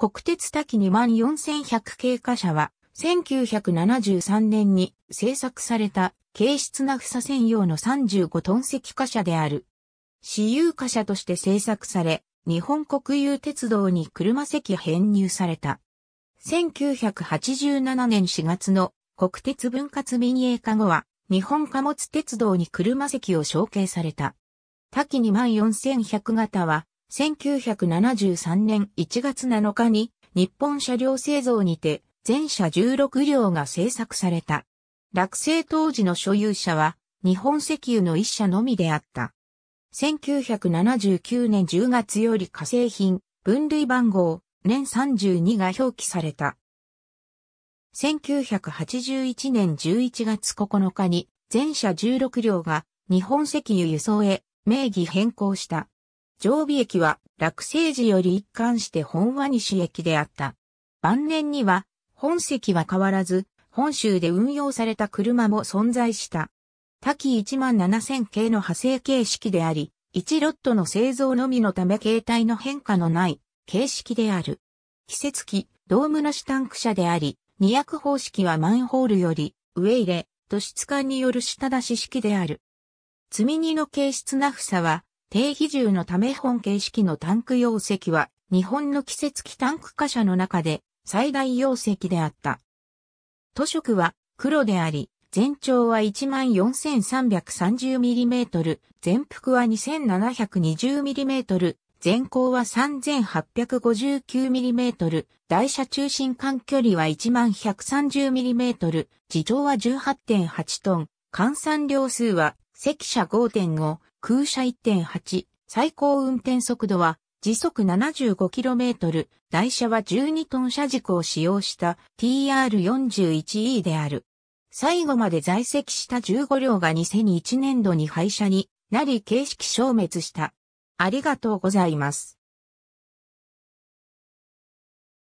国鉄滝2万4100系貨車は、1973年に製作された軽質な房専用の35トン積貨車である。私有貨車として製作され、日本国有鉄道に車席編入された。1987年4月の国鉄分割民営化後は、日本貨物鉄道に車席を承継された。多岐2万4100型は、1973年1月7日に日本車両製造にて全車16両が製作された。落成当時の所有者は日本石油の一社のみであった。1979年10月より化成品、分類番号、年32が表記された。1981年11月9日に全車16両が日本石油輸送へ名義変更した。常備駅は落成時より一貫して本和西駅であった。晩年には本席は変わらず、本州で運用された車も存在した。多機17000系の派生形式であり、1ロットの製造のみのため形態の変化のない形式である。季節機、ドームなしタンク車であり、二役方式はマンホールより上入れ、都市管による下出し式である。積み荷の形質な房は、低比重のため本形式のタンク容積は日本の季節期タンク貨車の中で最大容積であった。塗色は黒であり、全長は 14,330mm、全幅は 2,720mm、全高は 3,859mm、台車中心間距離は1 1 3 0 m m 自重は18.8トン、換算量数は、積車5.5、空車1.8、最高運転速度は時速 75km、台車は12トン車軸を使用した TR41E である。最後まで在籍した15両が2001年度に廃車になり形式消滅した。ありがとうございます。